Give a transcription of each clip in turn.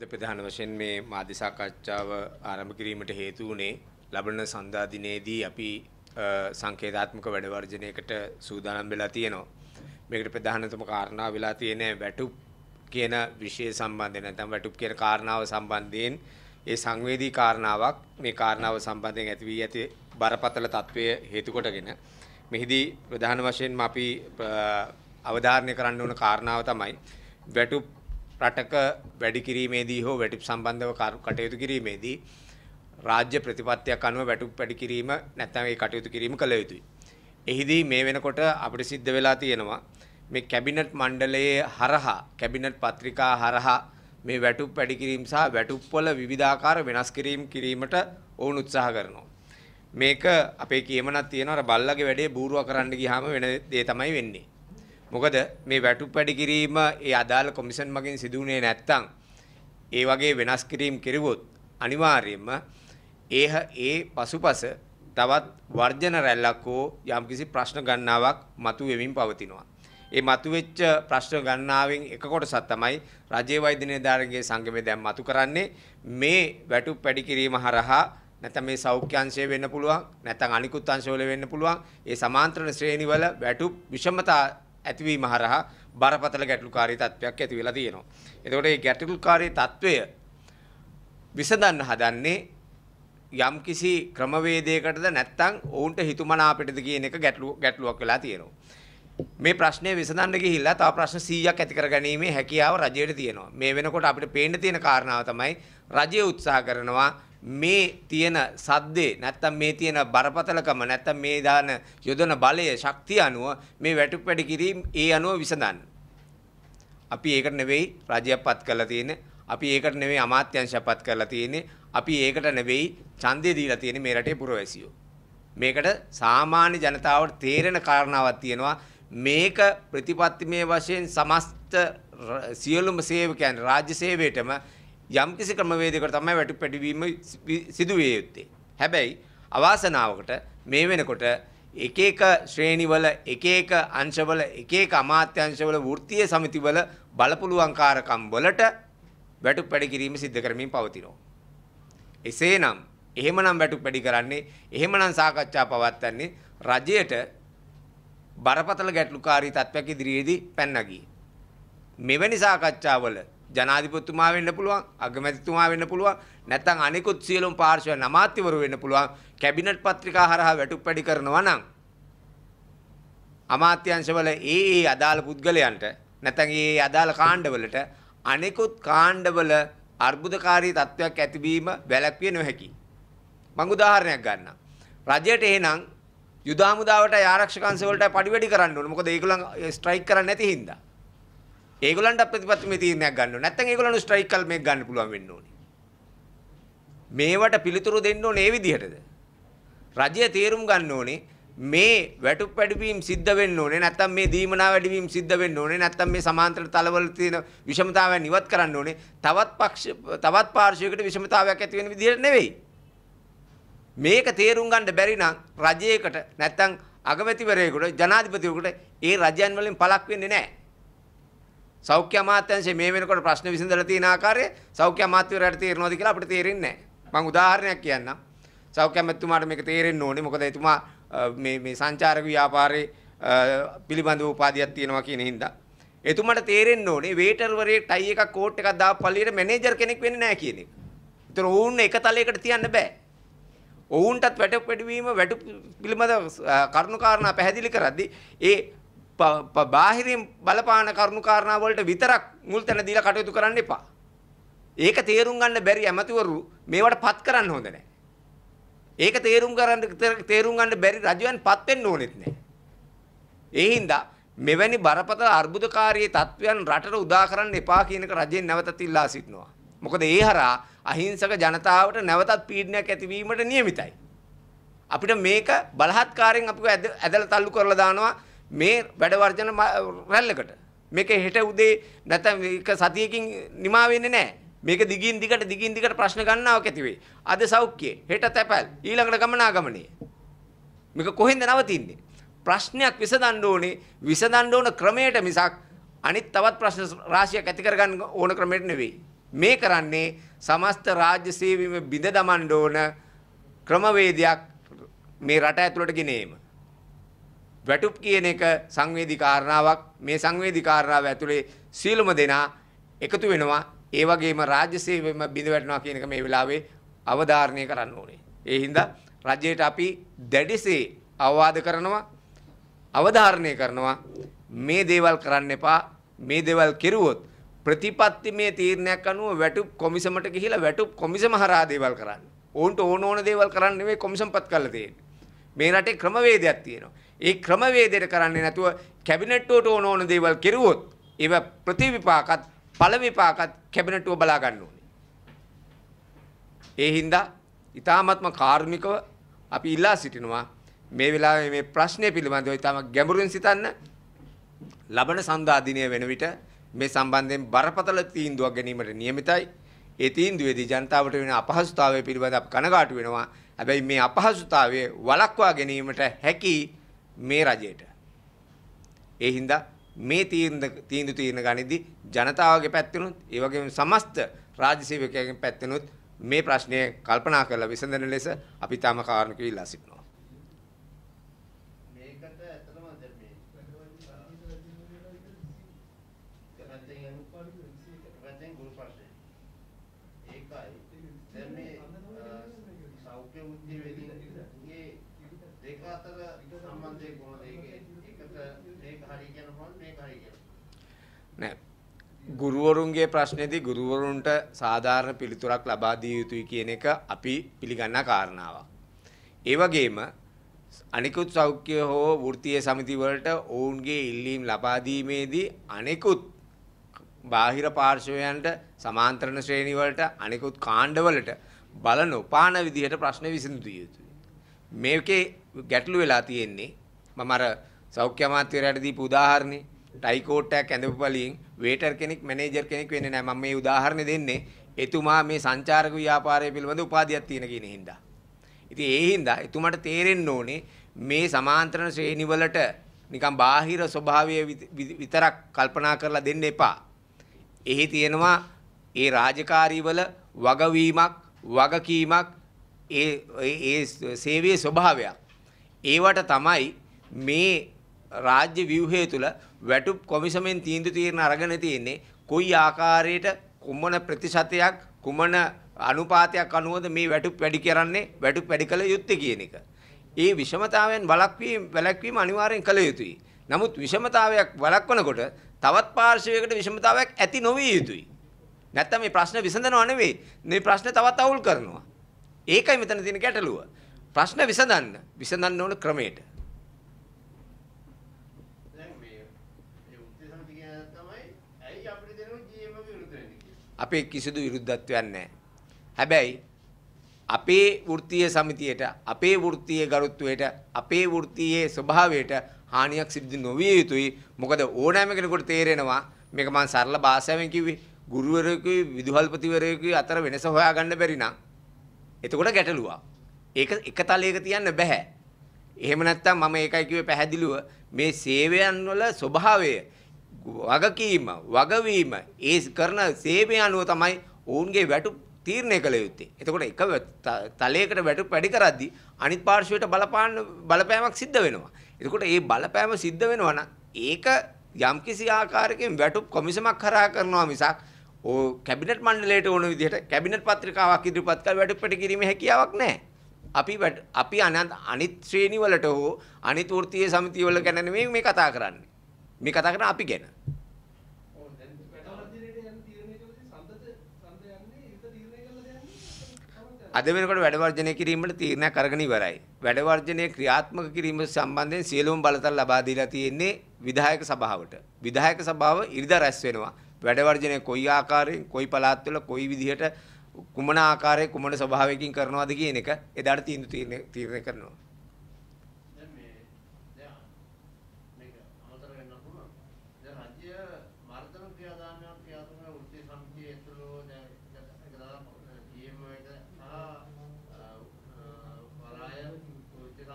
අද ප්‍රධාන වශයෙන් මේ මාධ්‍ය සාකච්ඡාව ආරම්භ කිරීමට හේතු වුණේ ලබන සඳා දිනේදී අපි සංකේතාත්මක වැඩ වර්ජනයකට සූදානම් වෙලා තියෙනවා. මේකට ප්‍රධානතම කාරණා වෙලා තියෙන වැටුප් කියන විෂය සම්බන්ධයෙන් නැත්නම් වැටුප් කියන කාරණාව සම්බන්ධයෙන් ඒ සංවේදී කාරණාවක් මේ කාරණාව සම්බන්ධයෙන් ඇති වී ඇති බරපතල తත්වය හේතු කොටගෙන මෙහිදී ප්‍රධාන වශයෙන්ම අපි අවධාරණය කරන්න ඕන කාරණාව තමයි වැටුප් රටක වැඩි කිරීමේදී හෝ වැටුප් සම්බන්ධව කටයුතු කිරීමේදී රාජ්‍ය ප්‍රතිපත්තියක් අනුව වැටුප් වැඩි කිරීම නැත්නම් ඒ කටයුතු කිරීම කළ යුතුයි. එහිදී මේ වෙනකොට අපිට සිද්ධ වෙලා තියෙනවා මේ කැබිනට් මණ්ඩලයේ හරහා කැබිනට් පත්‍රිකා හරහා මේ වැටුප් වැඩි කිරීම සහ වැටුප්වල විවිධාකාර වෙනස් කිරීම් කිරීමට ඔවුන් උත්සාහ කරනවා. මේක අපේ කියමනක් තියෙනවා අර බල්ලගේ වැඩේ බූරුව කරන්න ගියාම වෙන දේ තමයි වෙන්නේ. මොකද මේ වැටුප් වැඩි කිරීම ඒ අදාළ කොමිෂන් මගින් සිදුුනේ නැත්තම් ඒ වගේ වෙනස් කිරීම් කෙරුවොත් අනිවාර්යයෙන්ම ඒහ ඒ පසුපස තවත් වර්ජන රැල්ලක් හෝ යම්කිසි ප්‍රශ්න ගණනාවක් මතු වෙමින් පවතිනවා. ඒ මතුවෙච්ච ප්‍රශ්න ගණනාවෙන් එක කොටසක් තමයි රජයේ වෛද්‍ය නිලධාරීන්ගේ සංගමේ දැන් මතු කරන්නේ මේ වැටුප් පැඩි කිරීම හරහා නැත්නම් මේ සෞඛ්‍ය අංශය වෙන්න පුළුවන් නැත්නම් අනිකුත් අංශවල වෙන්න පුළුවන් ඒ සමාන්තරණ ශ්‍රේණිවල වැටුප් විෂමතා ඇතිවීම හරහා බරපතල ගැටලුකාරී තත්ත්වයක් ඇති වෙලා තියෙනවා. එතකොට මේ ගැටලුකාරී තත්ත්වය විසඳන්න හදන්නේ යම්කිසි ක්‍රමවේදයකටද නැත්නම් ඔවුන්ට හිතුමනාපටද කියන එක ගැටලුවක් වෙලා තියෙනවා. මේ ප්‍රශ්නය විසඳන්න ගිහිල්ලා තව ප්‍රශ්න 100ක් ඇති කරගැනීමේ හැකියාව රජයට තියෙනවා. මේ වෙනකොට අපිට පේන්න තියෙන කාරණාව තමයි රජය උත්සාහ කරනවා මේ තියෙන සද්දේ නැත්තම් මේ තියෙන බරපතලකම නැත්තම් මේ දාන යොදන බලය ශක්තිය අනුව මේ වැටුප් වැඩ කිරීම ඒ අනුව විසඳන්න. අපි ඒකට නෙවෙයි රජයපත් කරලා තියෙන්නේ. අපි ඒකට නෙවෙයි අමාත්‍යංශයපත් කරලා තියෙන්නේ. අපි ඒකට නෙවෙයි ඡන්දය දීලා තියෙන්නේ මේ රටේ පුරවැසියෝ. මේකට සාමාන්‍ය ජනතාවට තේරෙන කාරණාවක් තියෙනවා. මේක ප්‍රතිපත්තිමය වශයෙන් සමස්ත සියලුම සේවකයන් රාජ්‍ය සේවයටම යම්කිසි ක්‍රමවේදයකට තමයි වැටුපැටවීම සිදු විය යුත්තේ. හැබැයි අවාසනාවකට මේ වෙනකොට එක එක ශ්‍රේණිවල එක එක අංශවල එක එක අමාත්‍යංශවල වෘත්තීය සමිතිවල බලපුලුවන්කාරකම් වලට වැටුපැඩි කිරීම සිද්ධ කරමින් පවතිනවා. එසේනම් එහෙමනම් වැටුපැඩි කරන්නේ එහෙමනම් සාකච්ඡා පවත්වන්නේ රජයට බරපතල ගැටලුකාරී තත්ත්වයක් ඉදිරියේදී පැන්නගියේ. මෙවැනි සාකච්ඡාවල ජනාධිපතිතුමා වෙන්න පුළුවන් අගමැතිතුමා වෙන්න පුළුවන් නැත්නම් අනිකුත් සියලුම පාර්ශ්ව නමාත්‍යවරු වෙන්න පුළුවන් කැබිනට් පත්‍රිකා හරහා වැටුප්පැඩි කරනවා නම් අමාත්‍යංශවල ඒ ඒ අදාළ පුද්ගලයන්ට නැත්නම් ඒ අදාළ කාණ්ඩවලට අනිකුත් කාණ්ඩවල අර්බුදකාරී තත්වයක් ඇතිවීම වැළැක්විය නොහැකි. මං උදාහරණයක් ගන්නම්. රජයට එහෙනම් යුද හමුදාවට ආරක්ෂකංශ වලට පඩිවැඩි කරන්න ඕනේ. මොකද ඒගොල්ලන් ස්ට්‍රයික් කරන්නේ නැති හින්දා. ඒගොල්ලන්ට ප්‍රතිපත්තිමේ තීරණයක් ගන්න ඕනේ. නැත්නම් ඒගොල්ලන් ස්ට්‍රයික් කල් මේක ගන්න පුළුවන් වෙන්න ඕනේ. මේවට පිළිතුරු දෙන්න ඕනේ ඒ විදිහටද? රජය තීරුම් ගන්න ඕනේ මේ වැටුප් වැඩිවීම සිද්ධ වෙන්න ඕනේ නැත්නම් මේ දීමනා වැඩිවීම සිද්ධ වෙන්න ඕනේ නැත්නම් මේ සමාන්තර තලවල තියෙන විෂමතාවයන් ඉවත් කරන්න ඕනේ තවත් පක්ෂ තවත් පාර්ශවයකට විෂමතාවයක් ඇති වෙන විදිහට නෙවෙයි මේක තේරුම් ගන්න බැරි නම් රජයකට නැත්නම් අගමැතිවරයෙකුට ජනාධිපතිවරයෙකුට ඒ රජයන් වලින් පළක් වෙන්නේ නැහැ. සෞඛ්‍ය අමාත්‍යාංශයේ මේ වෙනකොට ප්‍රශ්න විසඳලා තියෙන ආකාරය සෞඛ්‍ය අමාත්‍යවරයාට තේරෙනවද කියලා අපිට තේරෙන්නේ නැහැ. මම උදාහරණයක් කියන්නම්. සෞඛ්‍ය අමාත්‍යතුමාට මේක තේරෙන්න ඕනේ. මොකද එතුමා මේ මේ සංචාරක ව්‍යාපාරයේ පිළිබඳව උපාධියක් තියෙනවා කියන හින්දා. එතුමාට තේරෙන්න ඕනේ වේටර්වරයෙක් ටයි එකක් කෝට් එකක් දාපු පළියට මැනේජර් කෙනෙක් වෙන්නේ නැහැ කියන එක. ඒතර ඕන්න එක තලයකට තියන්න බෑ. ඔවුන්ටත් වැටුප් වැඩිවීම වැටුප් පිළිබඳ කරුණු කාරණා පැහැදිලි කරද්දී ඒ බාහිරින් බලපාන කරුණු කාරණා වලට විතරක් මුල් තැන දීලා කටයුතු කරන්න එපා. ඒක තේරුම් ගන්න බැරි ඇමතිවරු මේවට පත් කරන්න හොඳ නැහැ. ඒක තේරුම් ගන්න තේරුම් ගන්න බැරි රජයන් පත් වෙන්න ඕනෙත් නැහැ. ඒ හින්දා මෙවැනි බරපතල අර්බුදකාරී තත්වයන් රටට උදා කරන්න එපා කියනක රජයෙන් නැවතත් ඉල්ලා සිටිනවා. මොකද ඒ හරහා අහිංසක ජනතාවට නැවතත් පීඩනයක් ඇතිවීමට නියමිතයි. අපිට මේක බලහත්කාරයෙන් අපිව ඇදලා තල්ලු කරලා දානවා මේ වැඩ වර්ජන රැල්ලකට. මේක හෙට උදේ නැත්නම් මේක සතියකින් නිමා වෙන්නේ නැහැ. මේක දිගින් දිගට දිගින් දිගට ප්‍රශ්න ගන්නාවක් ඇති වෙයි. අද සෞඛ්‍යයේ හෙට තැපැල් ඊළඟට ගමනාගමනයේ. මේක කොහෙන්ද නවතින්නේ? ප්‍රශ්නයක් විසඳන්න ඕනේ විසඳන්න ඕන ක්‍රමයට මිසක් අනිත් තවත් ප්‍රශ්න රාශියක් ඇති කරගන්න ඕන ක්‍රමයට නෙවෙයි. මේ කරන්නේ සමස්ත රාජ්‍ය සේවීම බිඳ දමන්න ඕන ක්‍රමවේදයක් මේ රට ඇතුළට ගෙන ඒම. වැටුප් කියන එක සංවේදී කාරණාවක් මේ සංවේදී කාරණාව ඇතුලේ සීලම දෙනා එකතු වෙනවා ඒ වගේම රාජ්‍ය සේවීම බිඳ වැටෙනවා කියන එක මේ වෙලාවේ අවධාරණය කරන්න ඕනේ. ඒ හින්දා රජයට අපි දැඩිසේ අවවාද කරනවා අවධාරණය කරනවා මේ දේවල් කරන්න එපා මේ දේවල් කෙරුවොත් ප්‍රතිපත්තිමේ තීරණයක් අනුව වැටුප් කොමිසමට ගිහිලා වැටුප් කොමිසම හරහා දේවල් කරන්න. ඕන්ට ඕන ඕන දේවල් කරන්න නෙවෙයි කොමිසම්පත් කරලා තියෙන්නේ. මේ රටේ ක්‍රමවේදයක් තියෙනවා. ඒ ක්‍රමවේදයට කරන්නේ නැතුව කැබිනට්ටුවට ඕන ඕන දේවල් කෙරුවොත් ඒව ප්‍රතිවිපාකත් පළ විපාකත් කැබිනට්ටුව බලා ගන්න ඕනේ. ඒ හින්දා ඊ타ත්ම කාර්මිකව අපි ඉල්ලා සිටිනවා මේ වෙලාවේ මේ ප්‍රශ්නය පිළිබඳව ඊටම ගැඹුරින් සිතන්න ලබන සඳා දිනය වෙන විට මේ සම්බන්ධයෙන් බරපතල තීන්දුවක් ගැනීමට නියමිතයි. ඒ තීන්දුවේදී ජනතාවට වෙන අපහසුතාවය පිළිබඳ අප කනගාටු වෙනවා. හැබැයි මේ අපහසුතාවය වළක්වා ගැනීමට හැකි මේ රජයට. ඒ හින්දා මේ තීන්දු තීරණ ගනිද්දී ජනතාවගේ පැත්තෙනුත් ඒ වගේම සමස්ත රාජ්‍ය සේවකයන්ගේ පැත්තෙනුත් මේ ප්‍රශ්නය කල්පනා කරලා විසඳන ලෙස අපි තම කාරණක ඉල්ලා සිටිනවා. වචෙන් ගුරු ප්‍රශ්නේ. ඒකයි. දැන් මේ සෞඛ්‍ය වෘත්ති වේදිකේ දෙක අතර සම්බන්ධය කොහොමද ඒකේ? එකට මේක හරි කියනකොට මේක හරි කියනවා. නෑ. ගුරුවරුන්ගේ ප්‍රශ්නේදී ගුරුවරුන්ට සාධාරණ පිළිතුරක් ලබා දිය යුතුයි කියන එක අපි පිළිගන්නා කාරණාවක්. ඒ වගේම අනිකුත් සෞඛ්‍ය හෝ වෘත්තීය සමිති වලට ඔවුන්ගේ ඉල්ලීම් ලබා දීමේදී අනිකුත් බාහිර පාර්ශවයන්ට සමාන්තරණ ශ්‍රේණි වලට අනිකුත් කාණ්ඩ වලට බල නොපාන විදිහට ප්‍රශ්න විසඳිය යුතුයි. මේකේ ගැටලු වෙලා තියෙන්නේ මම අර සෞඛ්‍ය අමාත්‍යවරයාට දීපු උදාහරණේ ටයිකෝට්ටයක් ඇඳපු පළියෙන් වේටර් කෙනෙක් මැනේජර් කෙනෙක් වෙන්නේ නැහැ. මම මේ උදාහරණය දෙන්නේ එතුමා මේ සංචාරක ව්‍යාපාරය පිළිබඳ උපාධියක් තියෙන කියන හින්දා. ඉතින් ඒ හින්දා එතුමාට තේරෙන්න ඕනේ මේ සමාන්තරණ ශ්‍රේණි වලට නිකන් බාහිර ස්වභාවය විතරක් කල්පනා කරලා දෙන්න එපා. එහි තියෙනවා ඒ රාජකාරීවල වගවීමක් වගකීමක් ඒ ඒ සේවයේ ස්වභාවයක්. ඒවට තමයි මේ රාජ්‍ය ව්‍යුහය තුළ වැටුප් කොමිසමෙන් තීන්දුව తీරන අරගෙන තියෙන්නේ කොයි ආකාරයට කුමන ප්‍රතිශතයක් කුමන අනුපාතයක් අනුවද මේ වැටුප් වැඩි කරන්නේ වැටුප් වැඩි කළ යුත්තේ කියන එක. ඒ විෂමතාවයෙන් බලක්වීම වැළැක්වීම අනිවාර්යෙන් කළ යුතුයි. නමුත් විෂමතාවයක් වළක්වනකොට තවත් පාර්ශවයකට විෂමතාවයක් ඇති නොවිය යුතුයි. නැත්තම් මේ ප්‍රශ්න විසඳනවා නෙවෙයි. මේ ප්‍රශ්න තවත් අවුල් කරනවා. ඒකයි මෙතන තියෙන ගැටලුව. ප්‍රශ්න විසඳන්න විසඳන්න ඕන ක්‍රමයට. අපේ කිසිදු විරුද්ධත්වයක් නැහැ. හැබැයි අපේ වෘත්තීය සමිතියට අපේ වෘත්තීය ගරුත්වයට අපේ වෘත්තීයේ ස්වභාවයට හානියක් සිදු නොවිය යුතුයි. මොකද ඕනෑම කෙනෙකුට තේරෙනවා මේක මම සරල භාෂාවෙන් කිව්වේ ගුරුවරයෙකුයි විදුහල්පතිවරයෙකුයි අතර වෙනස හොයාගන්න බැරි නම් එතකොට ගැටලුවා. ඒක එක තලයක තියන්න බෑ. එහෙම නැත්නම් මම ඒකයි කිව්වේ පැහැදිලිව මේ සේවයන් වල ස්වභාවය වගකීම වගවීම ඒ කරන සේවය අනුව තමයි ඔවුන්ගේ වැටුප් තීරණය කළ යුත්තේ. එතකොට එක තලයකට වැටුප් වැඩි කරද්දී අනිත් පාර්ශවයට බලපාන බලපෑමක් සිද්ධ වෙනවා. එතකොට මේ බලපෑම සිද්ධ වෙනවා ඒක යම්කිසි ආකාරයකින් වැටුප් කොමිසමක් හරහා කරනවා මිසක් ඕ කැබිනට් මණ්ඩලයට ඕන විදිහට කැබිනට් පත්‍රිකාවක් ඉදිරිපත් කළ වැටුප් පිට කිරීමේ හැකියාවක් නැහැ. අපි අපි අනිත් ශ්‍රේණි වලට හෝ අනිත් වෘත්තීය සමිතිය වල ගැන නෙමෙයි මේ කතා කරන්නේ. මේ කතා කරන්නේ අපි ගැන. අද වෙනකොට වැඩ වර්ජනය කිරීමට තීරණයක් අරගෙන ඉවරයි. වැඩ වර්ජනය ක්‍රියාත්මක කිරීම සම්බන්ධයෙන් සියලුම බලතල ලබා දීලා තියෙන්නේ විධායක සභාවට. විධායක සභාව ඉරිදා රැස් වෙනවා. වැඩ වර්ජනය කොයි ආකාරයෙන්, කොයි පළාත්වල, කොයි විදිහට කුමන ආකාරයේ කුමන ස්වභාවයකින් කරනවද කියන එක එදාට තීන්දුව තීරණය කරනවා.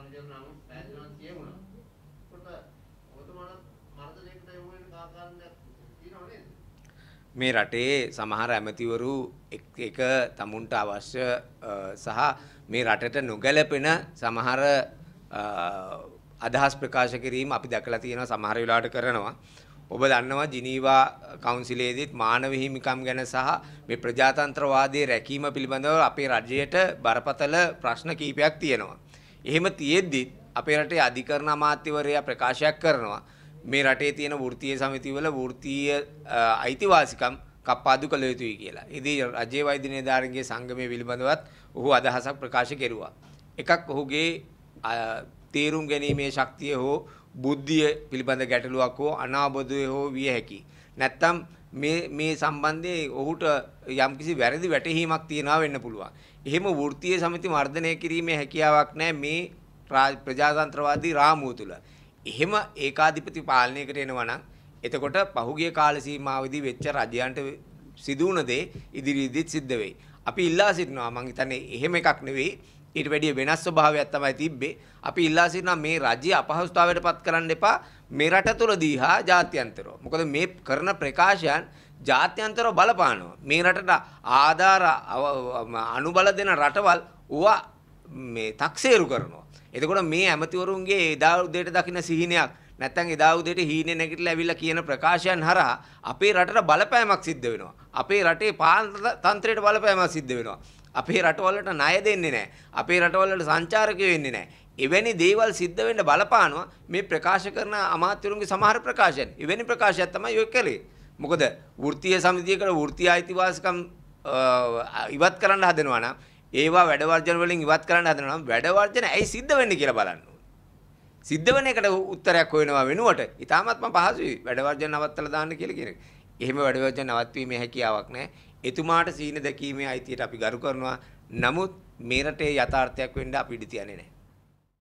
කාලෙදී නම් පැහැදිලිව කියමුණා. කොට ඔබතුමාලා මර්ධලයකට යොමු වෙන කාකාරණයක් තියෙනව නේද? මේ රටේ සමහර ඇමතිවරු එක තමුන්ට අවශ්‍ය සහ මේ රටට නොගැලපෙන සමහර අදහස් ප්‍රකාශ කිරීම අපි දැකලා තියෙනවා සමහර වෙලාවට කරනවා. ඔබ දන්නවා ජිනීවා කවුන්සිලේදීත් මානව හිමිකම් ගැන සහ මේ ප්‍රජාතන්ත්‍රවාදයේ රැකීම පිළිබඳව අපේ රජයට බරපතල ප්‍රශ්න කීපයක් තියෙනවා. එහෙම තියෙද්දි අපේ රටේ අධිකරණ අමාත්‍යවරයා ප්‍රකාශයක් කරනවා මේ රටේ තියෙන වෘත්තීය සමිතිවල වෘත්තීය අයිතිවාසිකම් කප්පාදු කළ යුතුයි කියලා. ඉතින් රජයේ වෛද්‍ය නිලධාරීන්ගේ සංගමය පිළිබඳවත් ඔහු අදහසක් ප්‍රකාශ කෙරුවා. එකක් ඔහුගේ තේරුම් ගැනීමේ ශක්තිය හෝ බුද්ධිය පිළිබඳ ගැටලුවක් හෝ අනාබෝධය හෝ විය හැකියි. නැත්තම් මේ මේ සම්බන්ධයේ ඔහුට යම්කිසි වැරදි වැටහීමක් තියනවා වෙන්න පුළුවන්. එහෙම වෘත්තීය සමිති මර්ධනය කිරීමේ හැකියාවක් නැහැ මේ ප්‍රජාතන්ත්‍රවාදී රාමුව තුල. එහෙම ඒකාධිපති පාලනයකට එනවා නම් එතකොට පහුගිය කාල සීමාවේදී වෙච්ච රජයන්ට සිදු වුණ දේ ඉදිරියේදීත් සිද්ධ වෙයි. අපි ඉල්ලා සිටිනවා මං හිතන්නේ එහෙම එකක් නෙවෙයි ඊට වැඩිය වෙනස් ස්වභාවයක් තමයි තිබ්බේ. අපි ඉල්ලා සිටිනවා මේ රජය අපහසුතාවයට පත් කරන්න එපා මේ රට තුලදී හා ජාත්‍යන්තරව. මොකද මේ කරන ප්‍රකාශයන් ජාත්‍යන්තරව බලපානවා. මේ රටට ආධාර අනුබල දෙන රටවල් ඌවා මේ තක්සේරු කරනවා. එතකොට මේ ඇමතිවරුන්ගේ එදා උදේට දකින්න සිහිනයක් නැත්තම් එදා උදේට හීනේ නැගිටලා ඇවිල්ලා කියන ප්‍රකාශයන් හරහා අපේ රටට බලපෑමක් සිද්ධ වෙනවා. අපේ රටේ පාලන තන්ත්‍රයට බලපෑමක් සිද්ධ වෙනවා. අපේ රටවලට ණය දෙන්නේ නැහැ. අපේ රටවලට සංචාරකයෝ වෙන්නේ නැහැ. එවැනි දේවල් සිද්ධ වෙන්න බලපානවා මේ ප්‍රකාශ කරන අමාත්‍යවරුන්ගේ සමහර ප්‍රකාශන. එවැනි ප්‍රකාශයක් තමයි ඔය කළේ. මොකද වෘත්තීය සමිතියකට වෘත්තීය අයිතිවාසිකම් ඉවත් කරන්න හදනවා නම් ඒවා වැඩ වර්ජන වලින් ඉවත් කරන්න හදනවා නම් වැඩ වර්ජන ඇයි සිද්ධ වෙන්නේ කියලා බලන්න සිද්ධ වෙන එකට උත්තරයක් හොයනවා වෙනුවට ඊටමත්ම පහසුයි වැඩ වර්ජන නවත්තලා දාන්න කියලා කියන එක. එහෙම වැඩ වර්ජන නවත්වීමේ හැකියාවක් නැහැ. එතුමාට සීන දැකීමේ අයිතියට අපි ගරු කරනවා. නමුත් මේ රටේ යථාර්ථයක් වෙන්න අපි ඉඩ තියන්නේ නැහැ.